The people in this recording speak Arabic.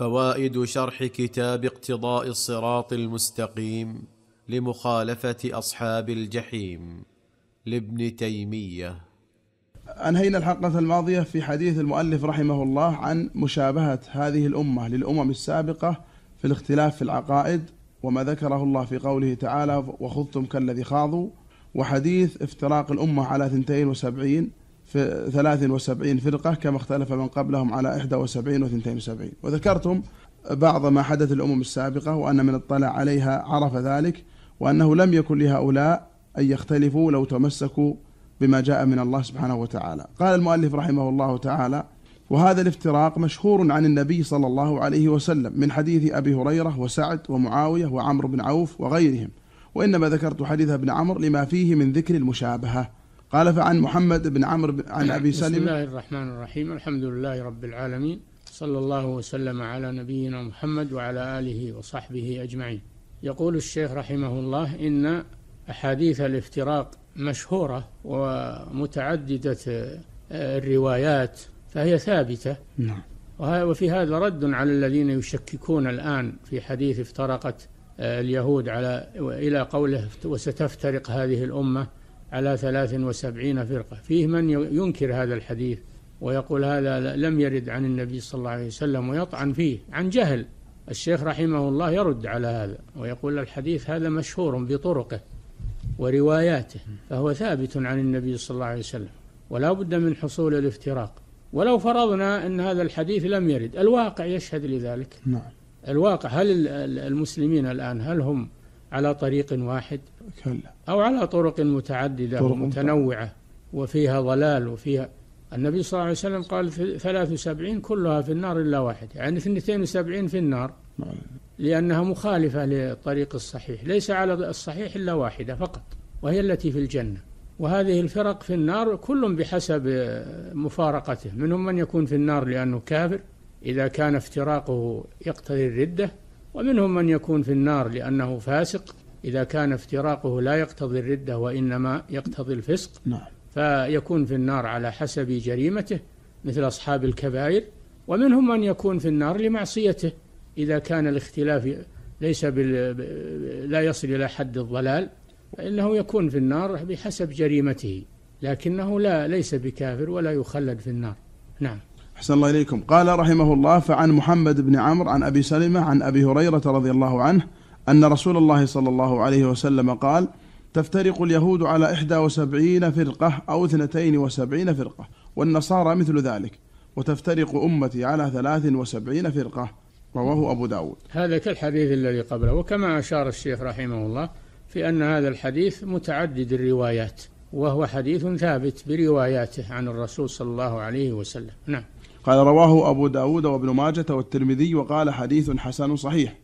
فوائد شرح كتاب اقتضاء الصراط المستقيم لمخالفه اصحاب الجحيم لابن تيميه انهينا الحلقه الماضيه في حديث المؤلف رحمه الله عن مشابهه هذه الامه للامم السابقه في الاختلاف في العقائد وما ذكره الله في قوله تعالى وخضتم كالذي خاضوا وحديث افتراق الامه على 72 في 73 فرقة كما اختلف من قبلهم على 71 و 72 وذكرتم بعض ما حدث الأمم السابقة وأن من اطلع عليها عرف ذلك وأنه لم يكن لهؤلاء أن يختلفوا لو تمسكوا بما جاء من الله سبحانه وتعالى قال المؤلف رحمه الله تعالى وهذا الافتراق مشهور عن النبي صلى الله عليه وسلم من حديث أبي هريرة وسعد ومعاوية وعمر بن عوف وغيرهم وإنما ذكرت حديث ابن عمر لما فيه من ذكر المشابهة قال فعن محمد بن عمرو عن أبي سلمة بسم الله الرحمن الرحيم الحمد لله رب العالمين صلى الله وسلم على نبينا محمد وعلى آله وصحبه أجمعين يقول الشيخ رحمه الله إن أحاديث الافتراق مشهورة ومتعددة آه، الروايات فهي ثابتة نعم وفي هذا رد على الذين يشككون الآن في حديث افترقت آه، اليهود على إلى قوله وستفترق هذه الأمة على ثلاث وسبعين فرقة فيه من ينكر هذا الحديث ويقول هذا لم يرد عن النبي صلى الله عليه وسلم ويطعن فيه عن جهل الشيخ رحمه الله يرد على هذا ويقول الحديث هذا مشهور بطرقه ورواياته فهو ثابت عن النبي صلى الله عليه وسلم ولا بد من حصول الافتراق ولو فرضنا أن هذا الحديث لم يرد الواقع يشهد لذلك نعم الواقع هل المسلمين الآن هل هم على طريق واحد كلا أو على طرق متعددة ومتنوعة وفيها ضلال وفيها النبي صلى الله عليه وسلم قال 73 كلها في النار إلا واحد يعني اثنتين وسبعين في النار لأنها مخالفة للطريق الصحيح ليس على الصحيح إلا واحدة فقط وهي التي في الجنة وهذه الفرق في النار كل بحسب مفارقته منهم من يكون في النار لأنه كافر إذا كان افتراقه يقتضي الردة ومنهم من يكون في النار لأنه فاسق إذا كان افتراقه لا يقتضي الردة وإنما يقتضي الفسق نعم. فيكون في النار على حسب جريمته مثل أصحاب الكبائر ومنهم من يكون في النار لمعصيته إذا كان الاختلاف ليس بال... لا يصل إلى حد الضلال فإنه يكون في النار بحسب جريمته لكنه لا ليس بكافر ولا يخلد في النار نعم أحسن الله إليكم قال رحمه الله فعن محمد بن عمرو عن أبي سلمة عن أبي هريرة رضي الله عنه أن رسول الله صلى الله عليه وسلم قال تفترق اليهود على 71 فرقة أو 72 فرقة والنصارى مثل ذلك وتفترق أمتي على 73 فرقة رواه أبو داود هذا كالحديث الذي قبله وكما أشار الشيخ رحمه الله في أن هذا الحديث متعدد الروايات وهو حديث ثابت برواياته عن الرسول صلى الله عليه وسلم نعم قال رواه أبو داود وابن ماجة والترمذي وقال حديث حسن صحيح